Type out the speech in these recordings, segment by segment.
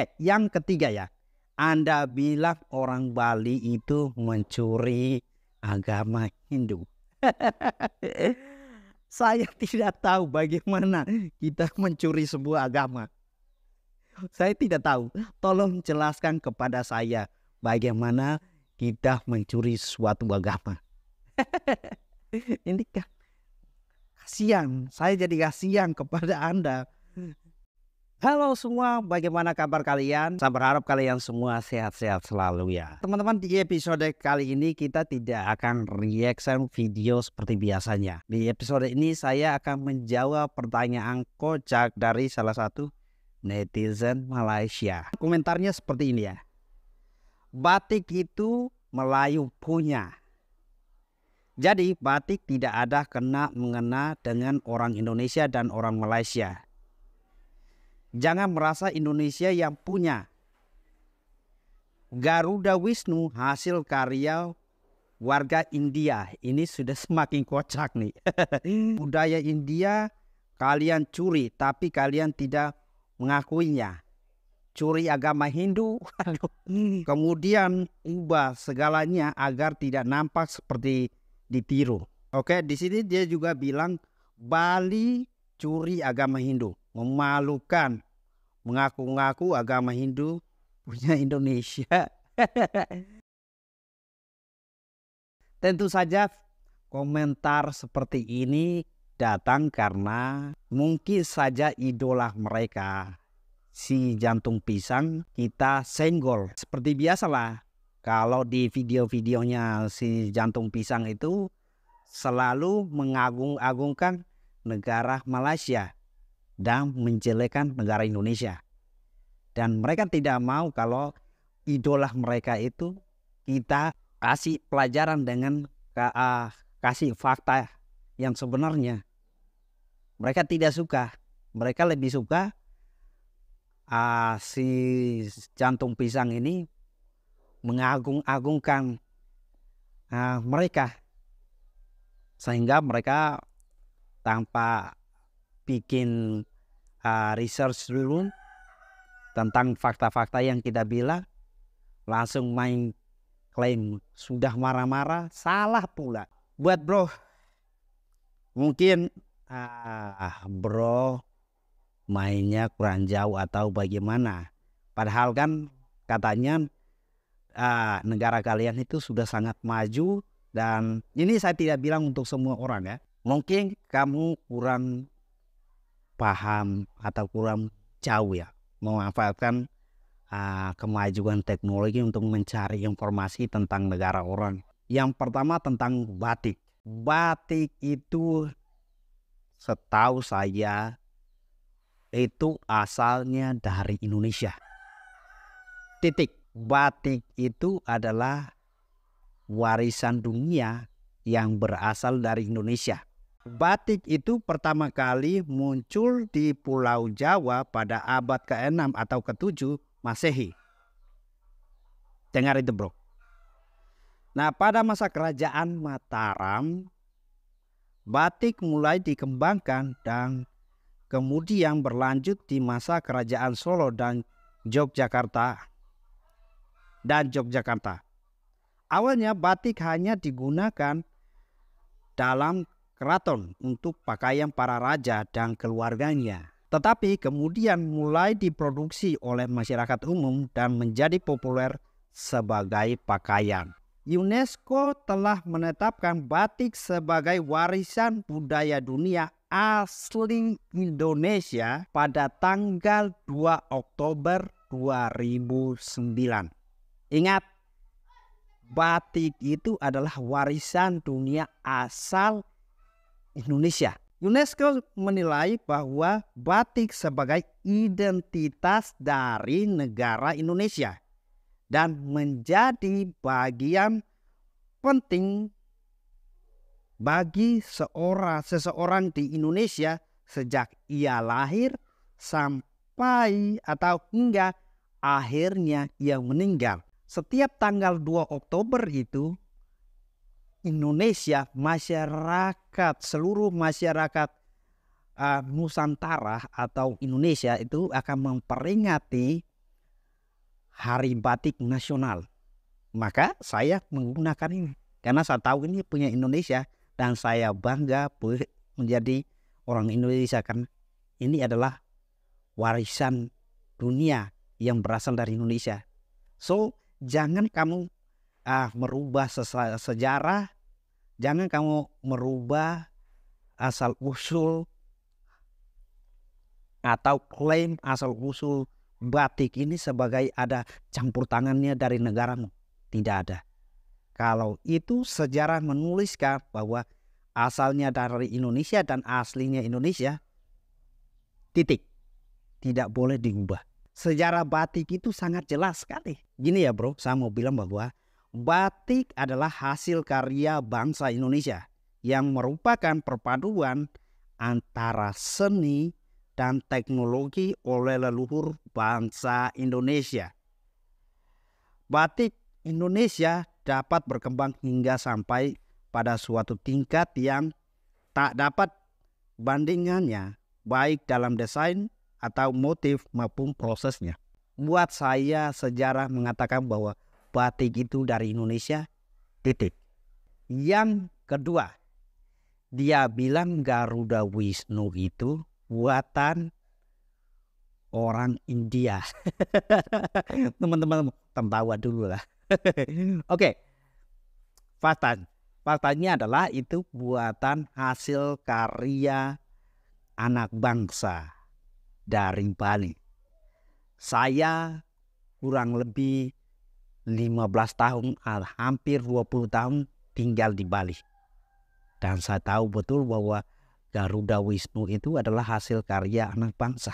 Oke, yang ketiga ya. Anda bilang orang Bali itu mencuri agama Hindu. Saya tidak tahu bagaimana kita mencuri sebuah agama. Saya tidak tahu. Tolong jelaskan kepada saya bagaimana kita mencuri suatu agama. Ini kan kasihan. Saya jadi kasihan kepada Anda. Halo semua, bagaimana kabar kalian? Saya berharap kalian semua sehat-sehat selalu ya. Teman-teman, di episode kali ini kita tidak akan reaction video seperti biasanya. Di episode ini saya akan menjawab pertanyaan kocak dari salah satu netizen Malaysia. Komentarnya seperti ini ya. Batik itu Melayu punya. Jadi batik tidak ada kena mengena dengan orang Indonesia dan orang Malaysia Jangan merasa Indonesia yang punya. Garuda Wisnu hasil karya warga India. Ini sudah semakin kocak nih. Budaya India kalian curi tapi kalian tidak mengakuinya. Curi agama Hindu. Kemudian ubah segalanya agar tidak nampak seperti ditiru. Oke, di sini dia juga bilang Bali curi agama Hindu memalukan mengaku-ngaku agama Hindu punya Indonesia. Tentu saja komentar seperti ini datang karena mungkin saja idola mereka si jantung pisang kita senggol. Seperti biasalah kalau di video-videonya si jantung pisang itu selalu mengagung-agungkan negara Malaysia dan menjelekan negara Indonesia. Dan mereka tidak mau kalau idola mereka itu kita kasih pelajaran dengan uh, kasih fakta yang sebenarnya. Mereka tidak suka. Mereka lebih suka uh, si jantung pisang ini mengagung-agungkan uh, mereka sehingga mereka tanpa bikin uh, research dulu tentang fakta-fakta yang kita bilang langsung main klaim sudah marah-marah salah pula buat bro mungkin ah bro mainnya kurang jauh atau bagaimana padahal kan katanya uh, negara kalian itu sudah sangat maju dan ini saya tidak bilang untuk semua orang ya mungkin kamu kurang paham atau kurang jauh ya memanfaatkan uh, kemajuan teknologi untuk mencari informasi tentang negara orang. Yang pertama tentang batik. Batik itu setahu saya itu asalnya dari Indonesia. Titik. Batik itu adalah warisan dunia yang berasal dari Indonesia. Batik itu pertama kali muncul di Pulau Jawa pada abad ke-6 atau ke-7 Masehi. Dengar itu bro. Nah pada masa kerajaan Mataram, batik mulai dikembangkan dan kemudian berlanjut di masa kerajaan Solo dan Yogyakarta. Dan Yogyakarta. Awalnya batik hanya digunakan dalam keraton untuk pakaian para raja dan keluarganya. Tetapi kemudian mulai diproduksi oleh masyarakat umum dan menjadi populer sebagai pakaian. UNESCO telah menetapkan batik sebagai warisan budaya dunia asli Indonesia pada tanggal 2 Oktober 2009. Ingat, batik itu adalah warisan dunia asal Indonesia. UNESCO menilai bahwa batik sebagai identitas dari negara Indonesia dan menjadi bagian penting bagi seorang seseorang di Indonesia sejak ia lahir sampai atau hingga akhirnya ia meninggal. Setiap tanggal 2 Oktober itu Indonesia, masyarakat seluruh masyarakat uh, Nusantara atau Indonesia itu akan memperingati Hari Batik Nasional. Maka saya menggunakan ini karena saya tahu ini punya Indonesia dan saya bangga menjadi orang Indonesia kan ini adalah warisan dunia yang berasal dari Indonesia. So, jangan kamu ah merubah sejarah, jangan kamu merubah asal usul atau klaim asal usul batik ini sebagai ada campur tangannya dari negaramu. Tidak ada. Kalau itu sejarah menuliskan bahwa asalnya dari Indonesia dan aslinya Indonesia, titik. Tidak boleh diubah. Sejarah batik itu sangat jelas sekali. Gini ya bro, saya mau bilang bahwa batik adalah hasil karya bangsa Indonesia yang merupakan perpaduan antara seni dan teknologi oleh leluhur bangsa Indonesia. Batik Indonesia dapat berkembang hingga sampai pada suatu tingkat yang tak dapat bandingannya baik dalam desain atau motif maupun prosesnya. Buat saya sejarah mengatakan bahwa batik itu dari Indonesia. Titik. Yang kedua, dia bilang Garuda Wisnu itu buatan orang India. Teman-teman tertawa dulu lah. Oke. Okay. Faktanya adalah itu buatan hasil karya anak bangsa dari Bali. Saya kurang lebih 15 tahun hampir 20 tahun tinggal di Bali. Dan saya tahu betul bahwa Garuda Wisnu itu adalah hasil karya anak bangsa.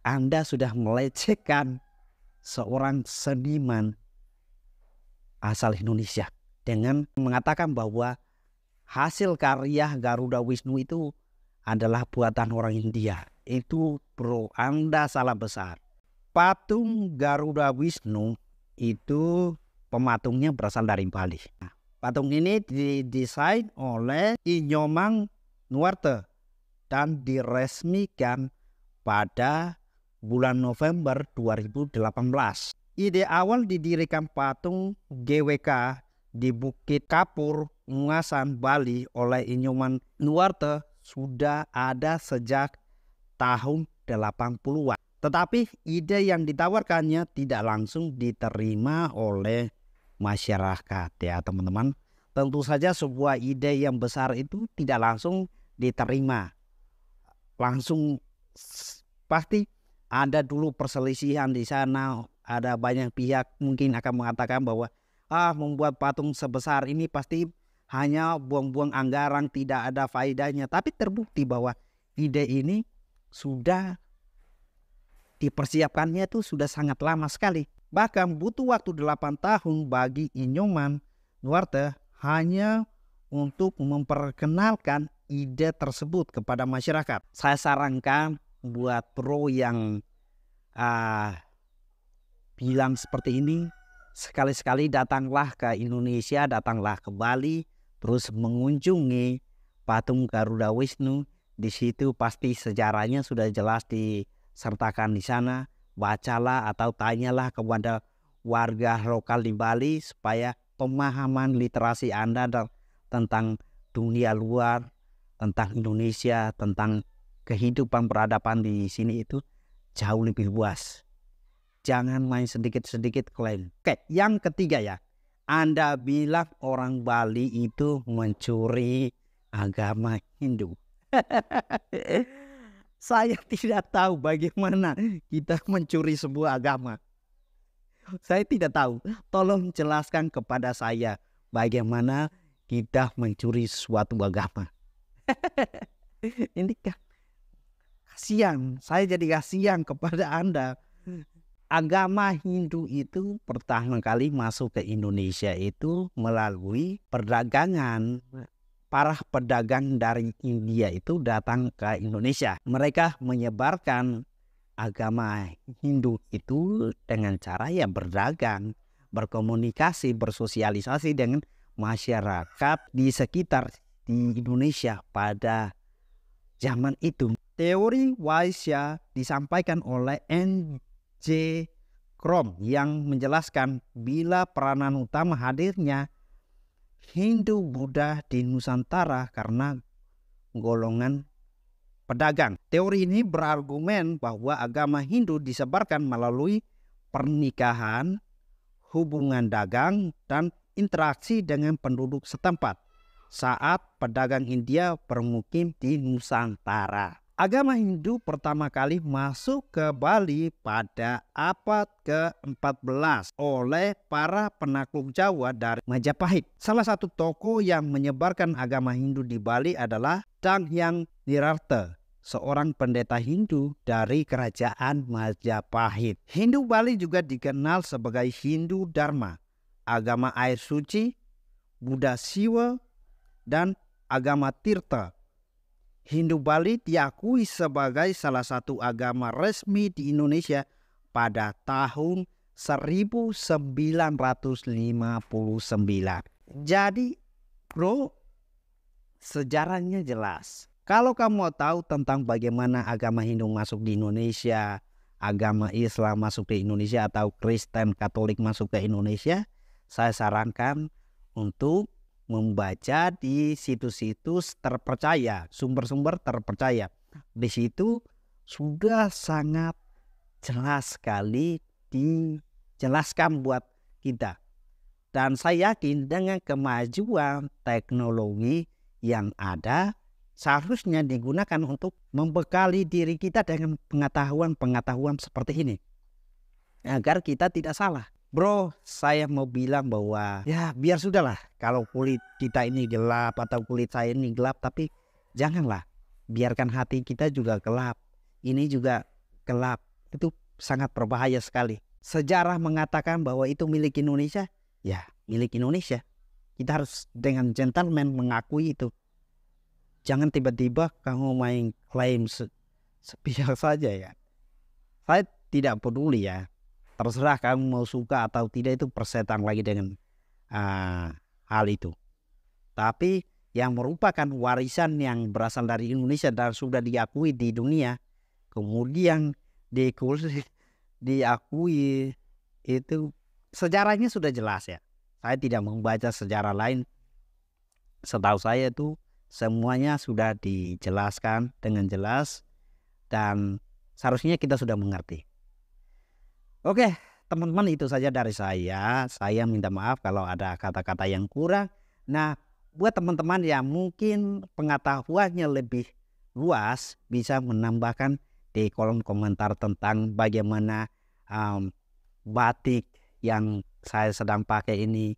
Anda sudah melecehkan seorang seniman asal Indonesia dengan mengatakan bahwa hasil karya Garuda Wisnu itu adalah buatan orang India. Itu bro, Anda salah besar patung Garuda Wisnu itu pematungnya berasal dari Bali. Nah, patung ini didesain oleh Inyomang Nuarte dan diresmikan pada bulan November 2018. Ide awal didirikan patung GWK di Bukit Kapur, Ungasan, Bali oleh Inyoman Nuarte sudah ada sejak tahun 80-an. Tetapi ide yang ditawarkannya tidak langsung diterima oleh masyarakat ya teman-teman. Tentu saja sebuah ide yang besar itu tidak langsung diterima. Langsung pasti ada dulu perselisihan di sana, ada banyak pihak mungkin akan mengatakan bahwa ah membuat patung sebesar ini pasti hanya buang-buang anggaran, tidak ada faedahnya. Tapi terbukti bahwa ide ini sudah dipersiapkannya itu sudah sangat lama sekali. Bahkan butuh waktu 8 tahun bagi Inyoman Nuarte hanya untuk memperkenalkan ide tersebut kepada masyarakat. Saya sarankan buat pro yang uh, bilang seperti ini, sekali-sekali datanglah ke Indonesia, datanglah ke Bali, terus mengunjungi patung Garuda Wisnu. Di situ pasti sejarahnya sudah jelas di sertakan di sana, bacalah atau tanyalah kepada warga lokal di Bali supaya pemahaman literasi Anda tentang dunia luar, tentang Indonesia, tentang kehidupan peradaban di sini itu jauh lebih luas. Jangan main sedikit-sedikit klaim. Oke, yang ketiga ya. Anda bilang orang Bali itu mencuri agama Hindu. Saya tidak tahu bagaimana kita mencuri sebuah agama. Saya tidak tahu. Tolong jelaskan kepada saya bagaimana kita mencuri suatu agama. Ini kan kasihan. Saya jadi kasihan kepada Anda. Agama Hindu itu pertama kali masuk ke Indonesia itu melalui perdagangan para pedagang dari India itu datang ke Indonesia. Mereka menyebarkan agama Hindu itu dengan cara yang berdagang, berkomunikasi, bersosialisasi dengan masyarakat di sekitar di Indonesia pada zaman itu. Teori Waisya disampaikan oleh N.J. Krom yang menjelaskan bila peranan utama hadirnya Hindu Buddha di Nusantara karena golongan pedagang. Teori ini berargumen bahwa agama Hindu disebarkan melalui pernikahan, hubungan dagang, dan interaksi dengan penduduk setempat saat pedagang India bermukim di Nusantara. Agama Hindu pertama kali masuk ke Bali pada abad ke-14 oleh para penakluk Jawa dari Majapahit. Salah satu tokoh yang menyebarkan agama Hindu di Bali adalah Tang Hyang Nirarte, seorang pendeta Hindu dari kerajaan Majapahit. Hindu Bali juga dikenal sebagai Hindu Dharma, agama air suci, Buddha Siwa, dan agama Tirta Hindu Bali diakui sebagai salah satu agama resmi di Indonesia pada tahun 1959. Jadi, bro, sejarahnya jelas. Kalau kamu mau tahu tentang bagaimana agama Hindu masuk di Indonesia, agama Islam masuk ke Indonesia atau Kristen Katolik masuk ke Indonesia, saya sarankan untuk membaca di situs-situs terpercaya, sumber-sumber terpercaya. Di situ sudah sangat jelas sekali dijelaskan buat kita. Dan saya yakin dengan kemajuan teknologi yang ada seharusnya digunakan untuk membekali diri kita dengan pengetahuan-pengetahuan seperti ini. Agar kita tidak salah. Bro, saya mau bilang bahwa ya biar sudahlah kalau kulit kita ini gelap atau kulit saya ini gelap tapi janganlah biarkan hati kita juga gelap. Ini juga gelap. Itu sangat berbahaya sekali. Sejarah mengatakan bahwa itu milik Indonesia. Ya, milik Indonesia. Kita harus dengan gentleman mengakui itu. Jangan tiba-tiba kamu main klaim se sepihak saja ya. Saya tidak peduli ya terserah kamu mau suka atau tidak itu persetan lagi dengan uh, hal itu. Tapi yang merupakan warisan yang berasal dari Indonesia dan sudah diakui di dunia, kemudian kursi, diakui itu sejarahnya sudah jelas ya. Saya tidak membaca sejarah lain. Setahu saya itu semuanya sudah dijelaskan dengan jelas dan seharusnya kita sudah mengerti. Oke, teman-teman itu saja dari saya. Saya minta maaf kalau ada kata-kata yang kurang. Nah, buat teman-teman yang mungkin pengetahuannya lebih luas bisa menambahkan di kolom komentar tentang bagaimana um, batik yang saya sedang pakai ini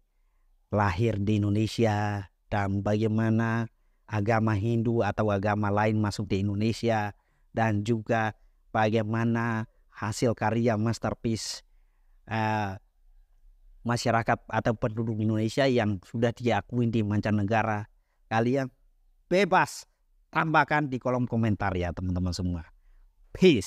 lahir di Indonesia dan bagaimana agama Hindu atau agama lain masuk di Indonesia dan juga bagaimana hasil karya masterpiece uh, masyarakat atau penduduk Indonesia yang sudah diakui di mancanegara. Kalian bebas tambahkan di kolom komentar ya teman-teman semua. Peace.